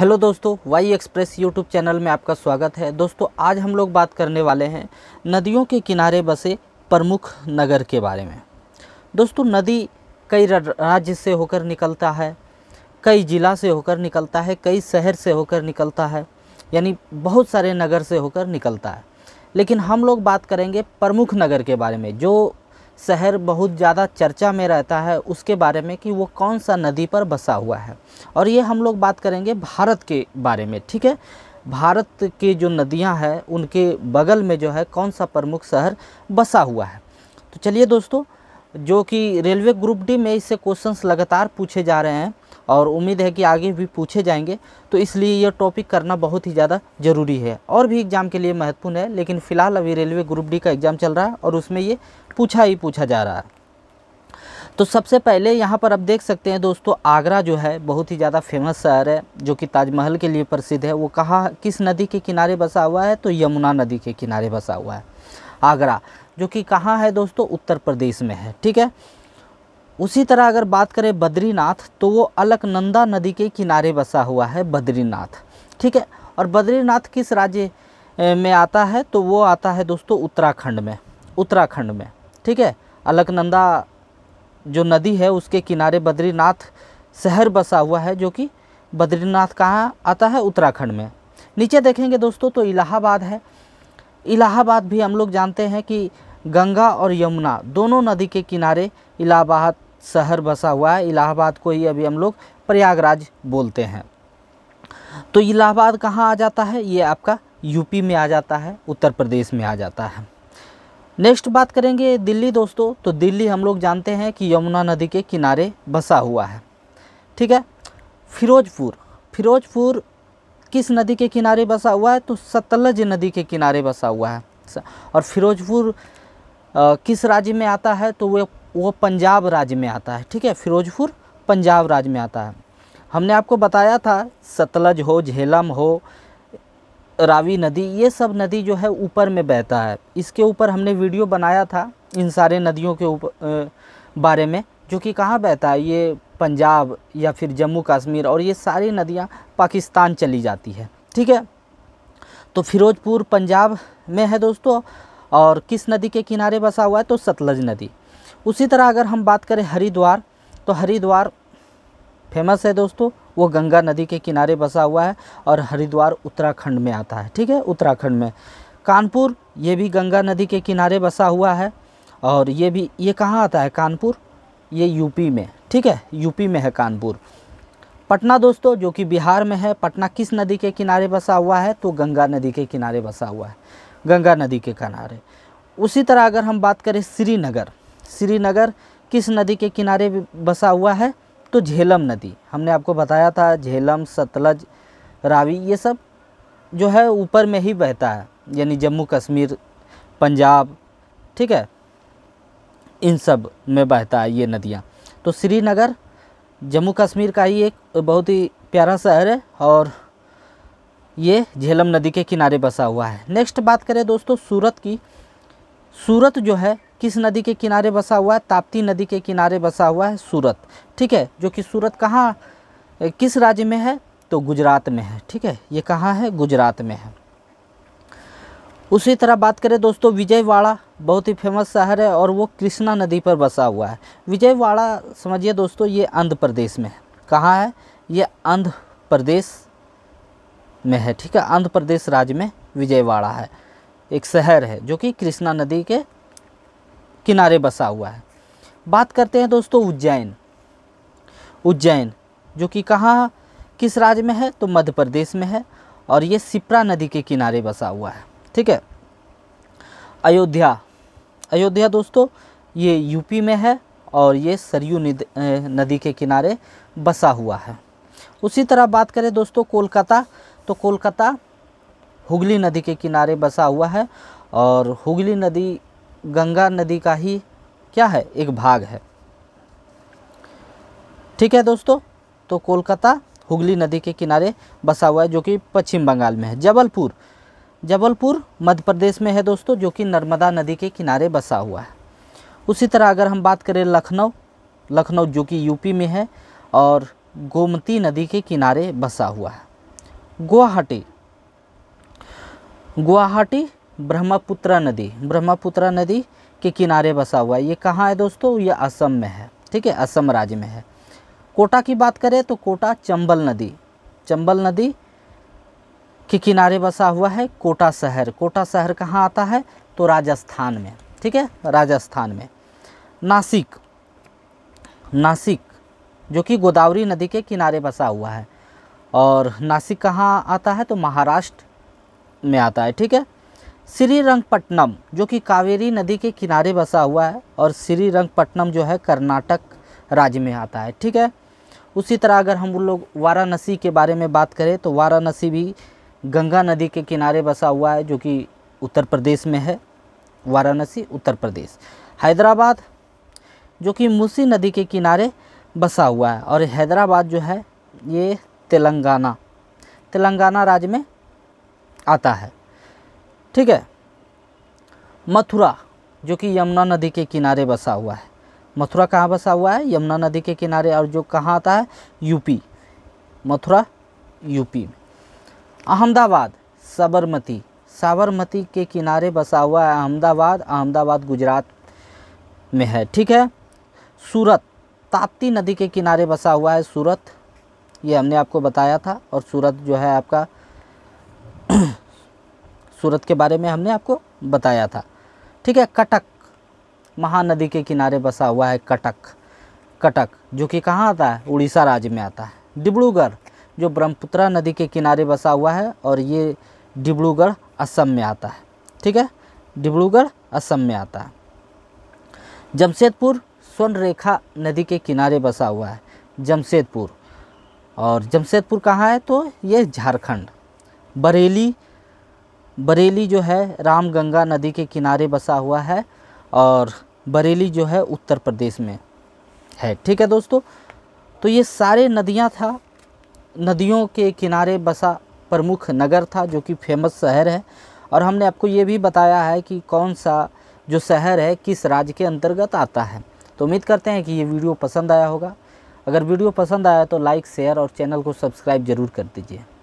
hello दोस्तों Y express YouTube channel में आपका स्वागत है दोस्तों आज हम लोग बात करने वाले हैं नदियों के किनारे बसे प्रमुख नगर के बारे में दोस्तों नदी कई राज्य से होकर निकलता है कई ज़िला से होकर निकलता है कई शहर से होकर निकलता है यानी बहुत सारे नगर से होकर निकलता है लेकिन हम लोग बात करेंगे प्रमुख नगर के बारे में जो शहर बहुत ज़्यादा चर्चा में रहता है उसके बारे में कि वो कौन सा नदी पर बसा हुआ है और ये हम लोग बात करेंगे भारत के बारे में ठीक है भारत के जो नदियां हैं उनके बगल में जो है कौन सा प्रमुख शहर बसा हुआ है तो चलिए दोस्तों जो कि रेलवे ग्रुप डी में इससे क्वेश्चंस लगातार पूछे जा रहे हैं और उम्मीद है कि आगे भी पूछे जाएंगे तो इसलिए यह टॉपिक करना बहुत ही ज़्यादा ज़रूरी है और भी एग्ज़ाम के लिए महत्वपूर्ण है लेकिन फ़िलहाल अभी रेलवे ग्रुप डी का एग्ज़ाम चल रहा है और उसमें ये पूछा ही पूछा जा रहा है तो सबसे पहले यहाँ पर आप देख सकते हैं दोस्तों आगरा जो है बहुत ही ज़्यादा फेमस शहर है जो कि ताजमहल के लिए प्रसिद्ध है वो कहाँ किस नदी के किनारे बसा हुआ है तो यमुना नदी के किनारे बसा हुआ है आगरा जो कि कहाँ है दोस्तों उत्तर प्रदेश में है ठीक है उसी तरह अगर बात करें बद्रीनाथ तो वो अलकनंदा नदी के किनारे बसा हुआ है बद्रीनाथ ठीक है और बद्रीनाथ किस राज्य में आता है तो वो आता है दोस्तों उत्तराखंड में उत्तराखंड में ठीक है अलकनंदा जो नदी है उसके किनारे बद्रीनाथ शहर बसा हुआ है जो कि बद्रीनाथ कहाँ आता है उत्तराखंड में नीचे देखेंगे दोस्तों तो इलाहाबाद है इलाहाबाद भी हम लोग जानते हैं कि गंगा और यमुना दोनों नदी के किनारे इलाहाबाद शहर बसा हुआ है इलाहाबाद को ही अभी हम लोग प्रयागराज बोलते हैं तो इलाहाबाद कहाँ आ जाता है ये आपका यूपी में आ जाता है उत्तर प्रदेश में आ जाता है नेक्स्ट बात करेंगे दिल्ली दोस्तों तो दिल्ली हम लोग जानते हैं कि यमुना नदी के किनारे बसा हुआ है ठीक है फिरोजपुर फिरोजपुर किस नदी के किनारे बसा हुआ है तो सतलज नदी के किनारे बसा हुआ है और फिरोजपुर किस राज्य में आता है तो वह वो पंजाब राज्य में आता है ठीक है फिरोजपुर पंजाब राज्य में आता है हमने आपको बताया था सतलज हो झेलम हो रावी नदी ये सब नदी जो है ऊपर में बहता है इसके ऊपर हमने वीडियो बनाया था इन सारे नदियों के ऊपर बारे में जो कि कहाँ बहता है ये पंजाब या फिर जम्मू कश्मीर और ये सारी नदियाँ पाकिस्तान चली जाती है ठीक है तो फिरोजपुर पंजाब में है दोस्तों और किस नदी के किनारे बसा हुआ है तो सतलज नदी उसी तरह अगर हम बात करें हरिद्वार तो हरिद्वार फेमस है दोस्तों वो गंगा नदी के किनारे बसा हुआ है और हरिद्वार उत्तराखंड में आता है ठीक है उत्तराखंड में कानपुर ये भी गंगा नदी के किनारे बसा हुआ है और ये भी ये कहाँ आता है कानपुर ये यूपी में ठीक है यूपी में है कानपुर पटना दोस्तों जो कि बिहार में है पटना किस नदी के किनारे बसा हुआ है तो गंगा नदी के किनारे बसा हुआ है गंगा नदी के किनारे उसी तरह अगर हम बात करें श्रीनगर श्रीनगर किस नदी के किनारे बसा हुआ है तो झेलम नदी हमने आपको बताया था झेलम सतलज रावी ये सब जो है ऊपर में ही बहता है यानी जम्मू कश्मीर पंजाब ठीक है इन सब में बहता है ये नदियाँ तो श्रीनगर जम्मू कश्मीर का ही एक बहुत ही प्यारा शहर है और ये झेलम नदी के किनारे बसा हुआ है नेक्स्ट बात करें दोस्तों सूरत की सूरत जो है किस नदी के किनारे बसा हुआ है ताप्ती नदी के किनारे बसा हुआ है सूरत ठीक है जो कि सूरत कहाँ किस राज्य में है तो गुजरात में है ठीक है ये कहाँ है गुजरात में है उसी तरह बात करें दोस्तों विजयवाड़ा बहुत ही फेमस शहर है और वो कृष्णा नदी पर बसा हुआ है विजयवाड़ा समझिए दोस्तों ये आंध्र प्रदेश में है कहाँ है ये आंध्र प्रदेश में है ठीक है आंध्र प्रदेश राज्य में विजयवाड़ा है एक शहर है जो कि कृष्णा नदी के किनारे बसा हुआ है बात करते हैं दोस्तों उज्जैन उज्जैन जो कि कहाँ किस राज्य में है तो मध्य प्रदेश में है और ये सिप्रा नदी के किनारे बसा हुआ है ठीक है अयोध्या अयोध्या दोस्तों ये यूपी में है और ये सरयू नदी के किनारे बसा हुआ है उसी तरह बात करें दोस्तों कोलकाता तो कोलकाता हुगली नदी के किनारे बसा हुआ है और हुगली नदी गंगा नदी का ही क्या है एक भाग है ठीक है दोस्तों तो कोलकाता हुगली नदी के किनारे बसा हुआ है जो कि पश्चिम बंगाल में है जबलपुर जबलपुर मध्य प्रदेश में है दोस्तों जो कि नर्मदा नदी के किनारे बसा हुआ है उसी तरह अगर हम बात करें लखनऊ लखनऊ जो कि यूपी में है और गोमती नदी के किनारे बसा हुआ है गुवाहाटी गुवाहाटी ब्रह्मपुत्रा नदी ब्रह्मपुत्रा नदी के किनारे बसा हुआ है ये कहाँ है दोस्तों ये असम में है ठीक है असम राज्य में है कोटा की बात करें तो कोटा चंबल नदी चंबल नदी के किनारे बसा हुआ है कोटा शहर कोटा शहर कहाँ आता है तो राजस्थान में ठीक है राजस्थान में नासिक नासिक जो कि गोदावरी नदी के किनारे बसा हुआ है और नासिक कहाँ आता है तो महाराष्ट्र में आता है ठीक है श्री रंगपट्टनम जो कि कावेरी नदी के किनारे बसा हुआ है और श्री जो है कर्नाटक राज्य में आता है ठीक है उसी तरह अगर हम लोग वाराणसी के बारे में बात करें तो वाराणसी भी गंगा नदी के किनारे बसा हुआ है जो कि उत्तर प्रदेश में है वाराणसी उत्तर प्रदेश हैदराबाद जो कि मूसी नदी के किनारे बसा हुआ है और हैदराबाद जो है ये तेलंगाना तेलंगाना राज्य में आता है ठीक है मथुरा जो कि यमुना नदी के किनारे बसा हुआ है मथुरा कहाँ बसा हुआ है यमुना नदी के किनारे और जो कहाँ आता है यूपी मथुरा यूपी में अहमदाबाद साबरमती साबरमती के किनारे बसा हुआ है अहमदाबाद अहमदाबाद गुजरात में है ठीक है सूरत ताप्ती नदी के किनारे बसा हुआ है सूरत ये हमने आपको बताया था और सूरत जो है आपका सूरत के बारे में हमने आपको बताया था ठीक है कटक महानदी के किनारे बसा हुआ है कटक कटक जो कि कहाँ आता है उड़ीसा राज्य में आता है डिब्रूगढ़ जो ब्रह्मपुत्रा नदी के किनारे बसा हुआ है और ये डिब्रूगढ़ असम में आता है ठीक है डिब्रूगढ़ असम में आता है जमशेदपुर स्वर्णरेखा नदी के किनारे बसा हुआ है जमशेदपुर और जमशेदपुर कहाँ है तो ये झारखंड बरेली बरेली जो है रामगंगा नदी के किनारे बसा हुआ है और बरेली जो है उत्तर प्रदेश में है ठीक है दोस्तों तो ये सारे नदियाँ था नदियों के किनारे बसा प्रमुख नगर था जो कि फेमस शहर है और हमने आपको ये भी बताया है कि कौन सा जो शहर है किस राज्य के अंतर्गत आता है तो उम्मीद करते हैं कि ये वीडियो पसंद आया होगा अगर वीडियो पसंद आया तो लाइक शेयर और चैनल को सब्सक्राइब जरूर कर दीजिए